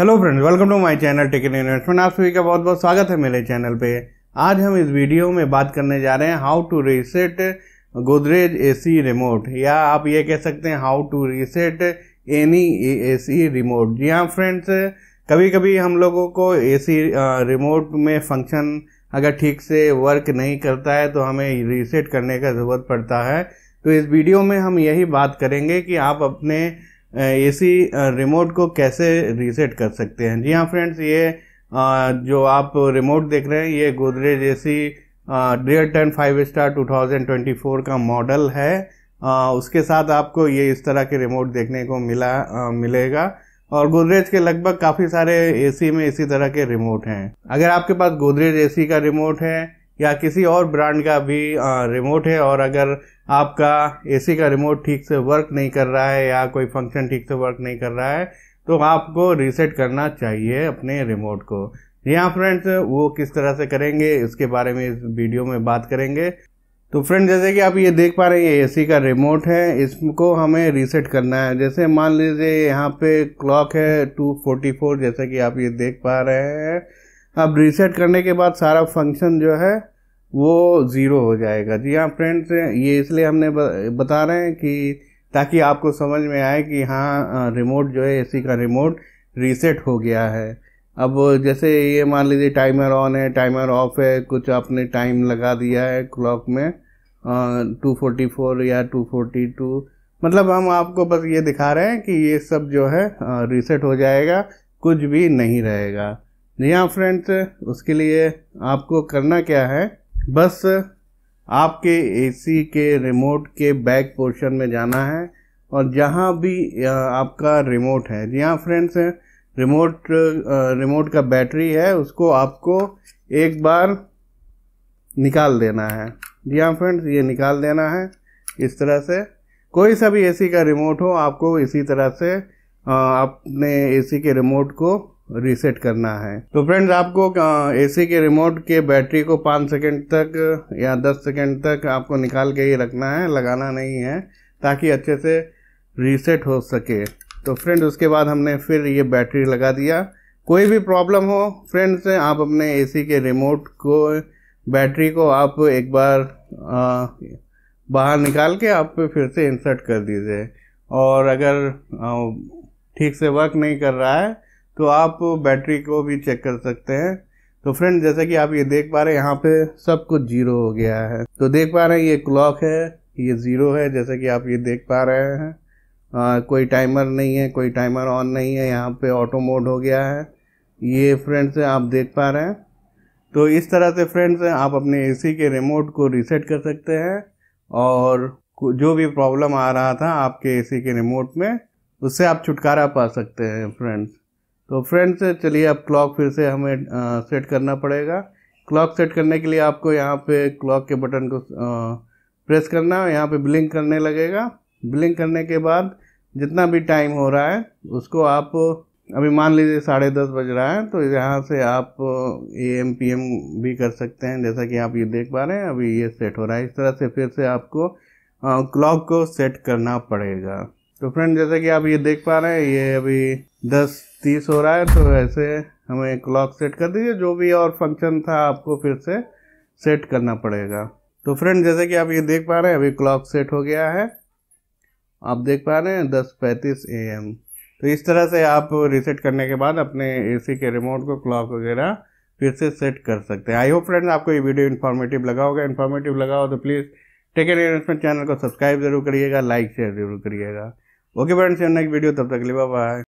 hello friends welcome to my channel ticket investment आप सभी का बहुत बहुत स्वागत है मेरे चैनल पे आज हम इस वीडियो में बात करने जा रहे हैं how to reset Godrej AC remote या आप ये कह सकते हैं how to reset any AC remote जी हाँ फ्रेंड्स कभी कभी हम लोगों को एसी रिमोट में फंक्शन अगर ठीक से वर्क नहीं करता है तो हमें रीसेट करने का ज़रूरत पड़ता है तो इस वीडियो में हम यही बात करेंगे कि आप अपने एसी रिमोट को कैसे रीसेट कर सकते हैं जी हाँ फ्रेंड्स ये जो आप रिमोट देख रहे हैं ये गोदरेज एसी डेयर टेन फाइव स्टार 2024 का मॉडल है उसके साथ आपको ये इस तरह के रिमोट देखने को मिला मिलेगा और गोदरेज के लगभग काफ़ी सारे एसी में इसी तरह के रिमोट हैं अगर आपके पास गोदरेज एसी का रिमोट है या किसी और ब्रांड का भी रिमोट है और अगर आपका एसी का रिमोट ठीक से वर्क नहीं कर रहा है या कोई फंक्शन ठीक से वर्क नहीं कर रहा है तो आपको रीसेट करना चाहिए अपने रिमोट को जी हाँ फ्रेंड्स वो किस तरह से करेंगे इसके बारे में इस वीडियो में बात करेंगे तो फ्रेंड जैसे कि आप ये देख पा रहे हैं ये एसी का रिमोट है इसको हमें रीसेट करना है जैसे मान लीजिए यहाँ पे क्लॉक है 244 जैसे कि आप ये देख पा रहे हैं अब रीसेट करने के बाद सारा फंक्शन जो है वो ज़ीरो हो जाएगा जी हाँ फ्रेंड्स ये इसलिए हमने बता रहे हैं कि ताकि आपको समझ में आए कि हाँ रिमोट जो है एसी का रिमोट रीसेट हो गया है अब जैसे ये मान लीजिए टाइमर ऑन है टाइमर ऑफ है कुछ आपने टाइम लगा दिया है क्लॉक में टू फोर्टी फोर या टू फोर्टी टू मतलब हम आपको बस ये दिखा रहे हैं कि ये सब जो है रीसेट हो जाएगा कुछ भी नहीं रहेगा जी हाँ फ्रेंड्स उसके लिए आपको करना क्या है बस आपके एसी के रिमोट के बैक पोर्शन में जाना है और जहाँ भी आपका रिमोट है जी हाँ फ्रेंड्स रिमोट रिमोट का बैटरी है उसको आपको एक बार निकाल देना है जी हाँ फ्रेंड्स ये निकाल देना है इस तरह से कोई सा भी एसी का रिमोट हो आपको इसी तरह से अपने एसी के रिमोट को रीसेट करना है तो फ्रेंड्स आपको एसी के रिमोट के बैटरी को पाँच सेकंड तक या दस सेकंड तक आपको निकाल के ही रखना है लगाना नहीं है ताकि अच्छे से रीसेट हो सके तो फ्रेंड उसके बाद हमने फिर ये बैटरी लगा दिया कोई भी प्रॉब्लम हो फ्रेंड्स आप अपने एसी के रिमोट को बैटरी को आप एक बार आ, बाहर निकाल के आप फिर से इंसर्ट कर दीजिए और अगर ठीक से वर्क नहीं कर रहा है तो आप बैटरी को भी चेक कर सकते हैं तो फ्रेंड जैसा कि आप ये देख पा रहे हैं यहाँ पे सब कुछ जीरो हो गया है तो देख पा रहे हैं ये क्लॉक है ये ज़ीरो है जैसा कि आप ये देख पा रहे हैं आ, कोई टाइमर नहीं है कोई टाइमर ऑन नहीं है यहाँ पे ऑटो मोड हो गया है ये फ्रेंड्स आप देख पा रहे हैं तो इस तरह से फ्रेंड्स आप अपने ए के रिमोट को रीसेट कर सकते हैं और जो भी प्रॉब्लम आ रहा था आपके ए के रिमोट में उससे आप छुटकारा पा सकते हैं फ्रेंड्स तो फ्रेंड्स चलिए अब क्लॉक फिर से हमें आ, सेट करना पड़ेगा क्लॉक सेट करने के लिए आपको यहाँ पे क्लॉक के बटन को आ, प्रेस करना है यहाँ पे ब्लिंक करने लगेगा ब्लिंक करने के बाद जितना भी टाइम हो रहा है उसको आप अभी मान लीजिए साढ़े दस बज रहा है तो यहाँ से आप ए एम पी एम भी कर सकते हैं जैसा कि आप ये देख पा रहे हैं अभी ये सेट हो रहा है इस तरह से फिर से आपको क्लॉक को सेट करना पड़ेगा तो फ्रेंड जैसे कि आप ये देख पा रहे हैं ये अभी दस तीस हो रहा है तो ऐसे हमें क्लॉक सेट कर दीजिए जो भी और फंक्शन था आपको फिर से सेट करना पड़ेगा तो फ्रेंड जैसे कि आप ये देख पा रहे हैं अभी क्लॉक सेट हो गया है आप देख पा रहे हैं दस पैंतीस ए एम तो इस तरह से आप रिसेट करने के बाद अपने एसी के रिमोट को क्लॉक वगैरह फिर से सेट कर सकते हैं आई होप फ्रेंड्स आपको ये वीडियो इन्फॉर्मेटिव लगा होगा इन्फॉर्मेटिव लगा हो तो प्लीज़ टेक एन चैनल को सब्सक्राइब जरूर करिएगा लाइक शेयर जरूर करिएगा ओके फ्रेंड्स नेक्स्ट वीडियो तब तक लिए बाय